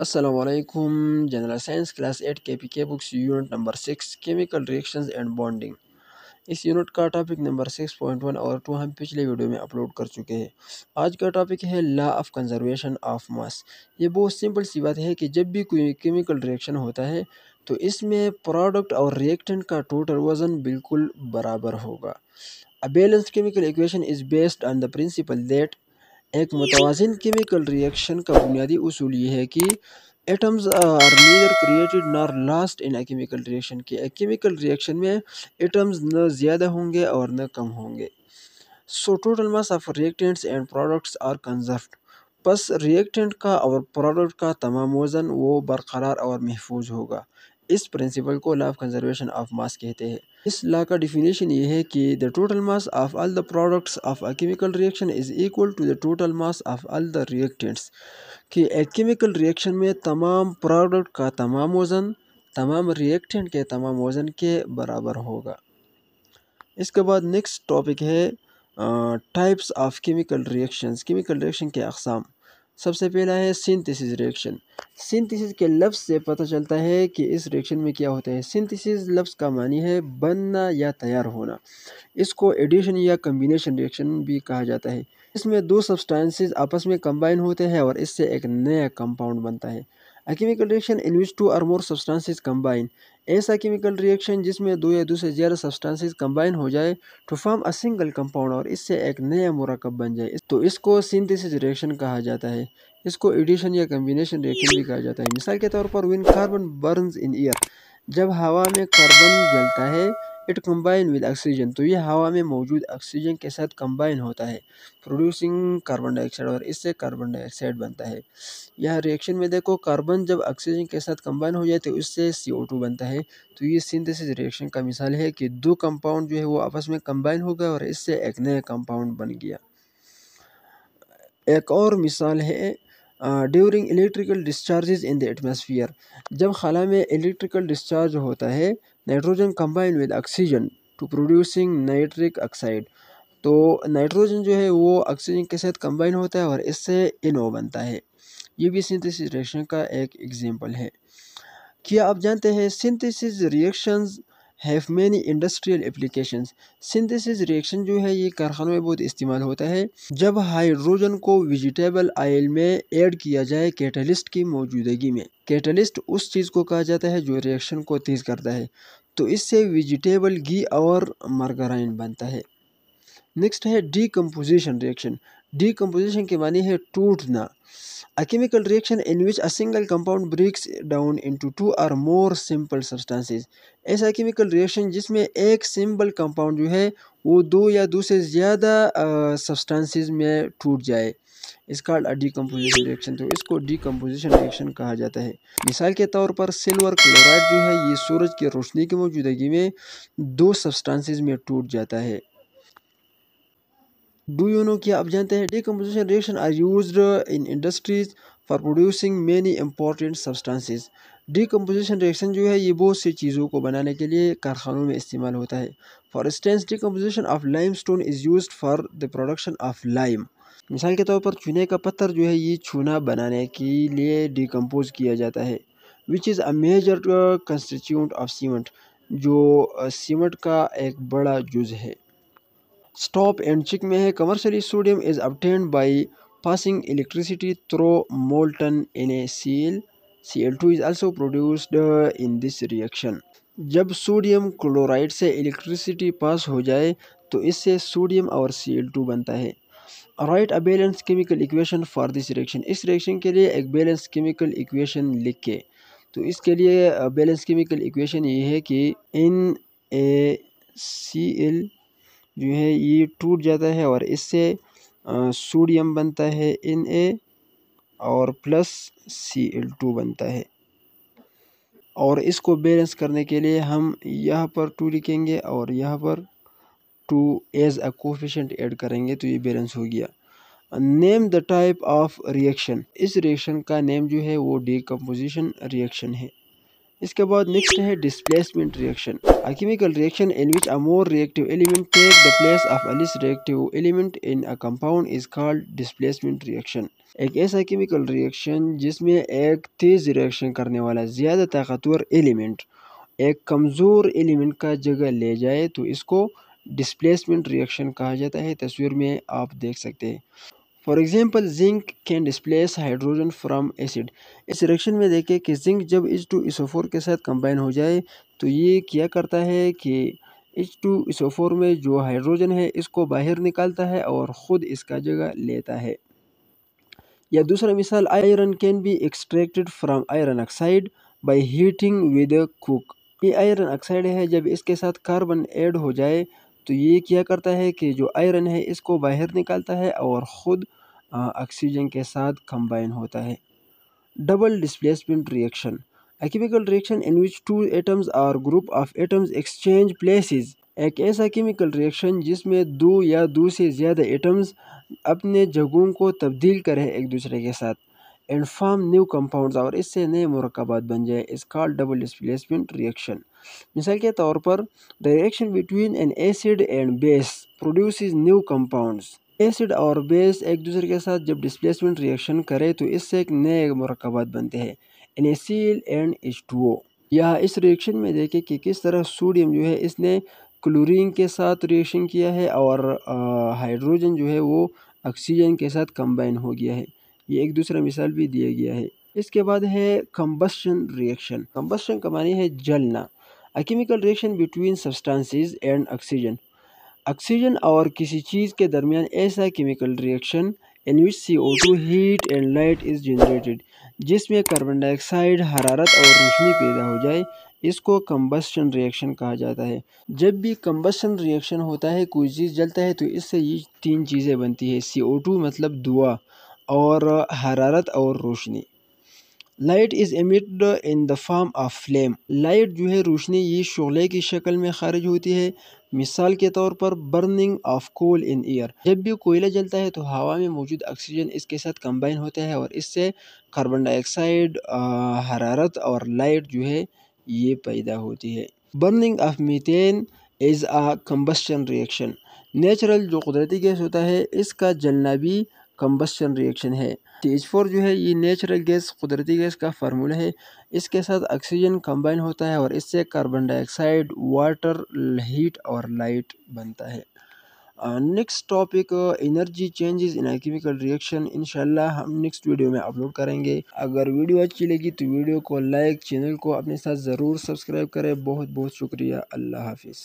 Aslam general science class eight K P K books unit number six chemical reaction and bonding इस unit का topic number six point one और two हम पिछले video में upload कर चुके हैं आज का टॉपिक है law of conservation of mass ये बहुत सिंपल सी बात है कि जब भी कोई केमिकल रिएक्शन होता है तो इसमें प्रोडक्ट और रिएक्टेंट का टोटल वज़न बिल्कुल बराबर होगा a balance chemical equation is based on the principle that एक मुतवाजन केमिकल रिएक्शन का बुनियादी असूल ये है कि atoms are neither created nor lost in chemical reaction के केमिकल रिएक्शन में एटम्स न ज़्यादा होंगे और न कम होंगे so total mass of reactants and products are conserve बस रिएक्टेंट का और प्रोडक्ट का तमाम वज़न वो बरकरार और महफूज होगा इस प्रिंसिपल को law of conservation of mass कहते हैं इस लॉ का डिफिनेशन ये है कि the total mass of all the products of a chemical reaction is equal to the total mass of all the reactants कि एक केमिकल रिएक्शन में तमाम प्रोडक्ट का तमाम वज़न तमाम रिएक्टेंट के तमाम वज़न के बराबर होगा इसके बाद नेक्स्ट टॉपिक है types of chemical reactions chemical reaction के अकसाम सबसे पहला है सिंथेसिस रिएक्शन सिंथेसिस के लफ्ज़ से पता चलता है कि इस रिएक्शन में क्या होता है सिंथेसिस लफ्ज़ का मानी है बनना या तैयार होना इसको एडिशन या कम्बिनेशन रिएक्शन भी कहा जाता है इसमें दो सब्सटेंसेस आपस में कंबाइन होते हैं और इससे एक नया कंपाउंड बनता है A chemical reaction in which two or more substances combine. ऐसा chemical reaction जिसमें दो या दो से ज़्यादा substances combine हो जाए to form a single compound और इससे एक नया मरकब बन जाए तो इसको synthesis reaction कहा जाता है इसको एडिशन या कम्बिनेशन रिएक्शन भी कहा जाता है मिसाल के तौर पर when carbon burns in air जब हवा में कार्बन जलता है इट कंबाइन विद ऑक्सीजन तो ये हवा में मौजूद ऑक्सीजन के साथ कंबाइन होता है प्रोड्यूसिंग कार्बन डाइऑक्साइड और इससे कार्बन डाइऑक्साइड बनता है यह रिएक्शन में देखो कार्बन जब ऑक्सीजन के साथ कंबाइन हो जाए तो इससे सी ओ टू बनता है तो ये सिंथेसिस रिएक्शन का मिसाल है कि दो कंपाउंड जो है वो आपस में कंबाइन हो गया और इससे एक नया कंपाउंड बन गया एक और मिसाल है during electrical discharges in the atmosphere जब खला में इलेक्ट्रिकल डिस्चार्ज होता है nitrogen combine with oxygen to producing nitric oxide तो नाइट्रोजन जो है वो ऑक्सीजन के साथ कंबाइन होता है और इससे इनो बनता है ये भी सिंथेसिस रिएक्शन का एक एग्जांपल है क्या आप जानते हैं synthesis reactions have many industrial application synthesis reaction जो है ये कारखानों में बहुत इस्तेमाल होता है जब हाइड्रोजन को वेजिटेबल आयल में एड किया जाए कैटलिस्ट की मौजूदगी में कैटलिस्ट उस चीज़ को कहा जाता है जो रिएक्शन को तेज़ करता है तो इससे वेजिटेबल घी और मार्गराइन बनता है नेक्स्ट है डीकम्पोजिशन रिएक्शन decomposition के मानी है टूटना a chemical reaction in which a single compound breaks down into two or more simple substances ऐसा केमिकल रिएक्शन जिसमें एक सिंपल कंपाउंड जो है वो दो या दो से ज़्यादा सब्सटेंसेज में टूट जाए इस कॉल्ड अ डिकम्पोजिशन रिएक्शन तो इसको डिकम्पोजिशन रिएक्शन कहा जाता है मिसाल के तौर पर सिल्वर क्लोराइड जो है ये सूरज की रोशनी की मौजूदगी में दो सब्सटेंसेज में टूट जाता है डू यू नो कि आप जानते हैं decomposition reaction are use in industries for producing many important substances decomposition reaction जो है ये बहुत सी चीज़ों को बनाने के लिए कारखानों में इस्तेमाल होता है for instance decomposition of limestone is use for the production of lime मिसाल के तौर पर चूने का पत्थर जो है ये चूना बनाने के लिए डिकम्पोज किया जाता है which is a major constituent of cement जो सीमेंट uh, का एक बड़ा जुज है स्टॉप एंड चिक में है commercially sodium is obtained by passing electricity through C L two is also produced in this reaction जब सोडियम क्लोराइड से इलेक्ट्रिसिटी पास हो जाए तो इससे सोडियम और टू बनता है write a balance chemical equation for this reaction इस रिएक्शन के लिए एक बैलेंस केमिकल इक्वेशन लिख के तो इसके लिए बैलेंस केमिकल इक्वेशन ये है कि एन ए सी एल जो है ये टूट जाता है और इससे सोडियम बनता है एन ए और प्लस सी एल टू बनता है और इसको बैलेंस करने के लिए हम यहाँ पर टू लिखेंगे और यहाँ पर two as a coefficient add करेंगे तो ये बैलेंस हो गया name the type of reaction इस रिएक्शन का नेम जो है वो डिकम्पोजिशन रिएक्शन है इसके बाद नेक्स्ट है displacement reaction a chemical reaction in which a more reactive element take the place of a less reactive element in a compound is called displacement reaction एक ऐसा केमिकल रिएक्शन जिसमें एक तेज reaction करने वाला ज़्यादा ताकतवर एलिमेंट एक कमज़ोर एलिमेंट का जगह ले जाए तो इसको डिस्प्लेसमेंट रिएक्शन कहा जाता है तस्वीर में आप देख सकते हैं for example zinc can displace hydrogen from acid इस रिएक्शन में देखें कि जिंक जब एच टू इसोफोर के साथ कंबाइन हो जाए तो ये क्या करता है कि एच टू इसोफोर में जो हाइड्रोजन है इसको बाहर निकालता है और ख़ुद इसका जगह लेता है या दूसरा मिसाल iron can be extracted from iron oxide by heating with a coke ये आयरन ऑक्साइड है जब इसके साथ कार्बन एड हो जाए तो ये क्या करता है कि जो आयरन है इसको बाहर निकालता है और ख़ुद ऑक्सीजन के साथ कंबाइन होता है double displacement reaction a chemical reaction in which two atoms और group of atoms exchange exchange एक ऐसा केमिकल रिएक्शन जिसमें दो या दो से ज़्यादा एटम्स अपने जगहों को तब्दील करें एक दूसरे के साथ एंड फॉर्म न्यू कंपाउंड्स और इससे नए मरकबात बन जाए इस कॉल डबल डिस्प्लेसमेंट रिएक्शन मिसाल के तौर पर the reaction between an acid and base produce new compounds acid और बेस एक दूसरे के साथ जब डिस्प्लेसमेंट रिएक्शन करे तो इससे एक नए मरकबात बनते हैं एस एंड एच टू यह इस रिएक्शन में देखें कि किस तरह सोडियम जो है इसने क्लोरीन के साथ रिएक्शन किया है और हाइड्रोजन जो है वो ऑक्सीजन के साथ कंबाइन हो गया है ये एक दूसरा मिसाल भी दिया गया है इसके बाद है कंबस्शन रिएक्शन कंबस्शन का मानी है जलना a chemical reaction between substances and oxygen oxygen और किसी चीज़ के दरमियान ऐसा chemical reaction C O two heat and light is generated जिसमें कार्बन डाइऑक्साइड हरारत और रोशनी पैदा हो जाए इसको कम्बस्टन रिएक्शन कहा जाता है जब भी कम्बसन रिएक्शन होता है कोई चीज़ जलता है तो इससे ये तीन चीज़ें बनती है सी ओ टू मतलब दुआ और हरारत और रोशनी light is emitted in the form of flame light जो है रोशनी ये शोले की शक्ल में खारिज होती है मिसाल के तौर पर burning of coal in air जब भी कोयला जलता है तो हवा में मौजूद ऑक्सीजन इसके साथ कंबाइन होता है और इससे कार्बन डाइऑक्साइड हरारत और लाइट जो है ये पैदा होती है burning of methane is a combustion reaction natural जो कुदरती गैस होता है इसका जलना भी कम्बसन रिएक्शन है तेज फोर जो है ये नेचुरल गैस कुदरती गैस का फार्मूला है इसके साथ ऑक्सीजन कंबाइन होता है और इससे कार्बन डाइऑक्साइड वाटर हीट और लाइट बनता है next topic energy changes in chemical reaction इनशाला हम नेक्स्ट वीडियो में अपलोड करेंगे अगर वीडियो अच्छी लगी तो वीडियो को लाइक चैनल को अपने साथ ज़रूर सब्सक्राइब करें बहुत बहुत शुक्रिया अल्लाह हाफिज़